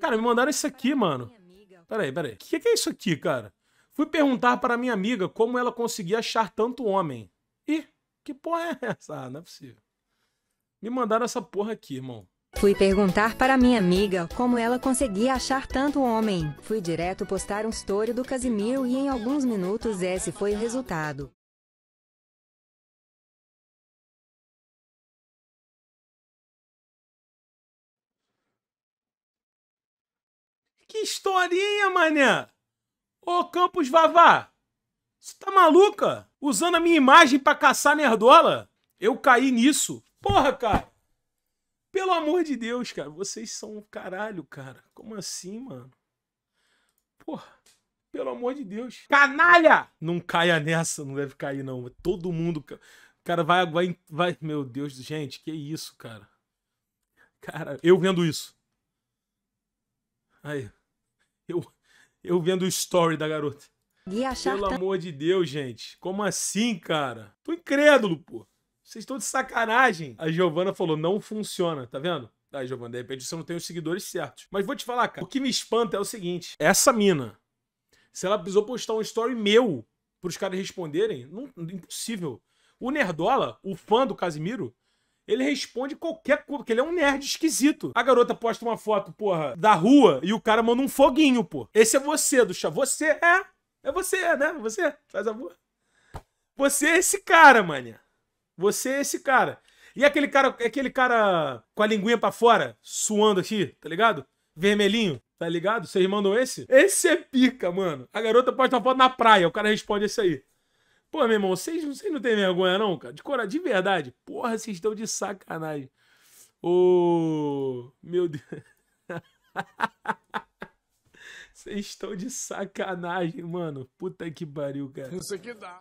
Cara, me mandaram isso aqui, mano. Peraí, peraí. O que, que é isso aqui, cara? Fui perguntar para minha amiga como ela conseguia achar tanto homem. Ih, que porra é essa? Ah, não é possível. Me mandaram essa porra aqui, irmão. Fui perguntar para minha amiga como ela conseguia achar tanto homem. Fui direto postar um story do Casimiro e em alguns minutos esse foi o resultado. Que historinha, mané! Ô, Campos Vavá! Você tá maluca? Usando a minha imagem para caçar nerdola? Eu caí nisso? Porra, cara! Pelo amor de Deus, cara. Vocês são um caralho, cara. Como assim, mano? Porra. Pelo amor de Deus. Canalha! Não caia nessa, não deve cair, não. Todo mundo. Cara, vai, vai, vai. Meu Deus, gente, que isso, cara. Cara, eu vendo isso. Aí. Eu, eu vendo o story da garota. Pelo amor de Deus, gente. Como assim, cara? Tô incrédulo, pô. Vocês estão de sacanagem. A Giovana falou: não funciona, tá vendo? Tá, Giovana, de repente você não tem os seguidores certos. Mas vou te falar, cara. O que me espanta é o seguinte: essa mina, se ela precisou postar um story meu pros caras responderem, não, impossível. O Nerdola, o fã do Casimiro, ele responde qualquer coisa, porque ele é um nerd esquisito. A garota posta uma foto, porra, da rua e o cara manda um foguinho, pô. Esse é você, Ducha. Você é. É você, né? Você, faz amor. Você é esse cara, manha. Você é esse cara. E aquele cara, aquele cara com a linguinha pra fora, suando aqui, tá ligado? Vermelhinho, tá ligado? Vocês mandam esse? Esse é pica, mano. A garota posta uma foto na praia, o cara responde esse aí. Pô, meu irmão, vocês, vocês não têm vergonha, não, cara? De cora, de verdade. Porra, vocês estão de sacanagem. Ô. Oh, meu Deus. Vocês estão de sacanagem, mano. Puta que pariu, cara. Isso aqui dá.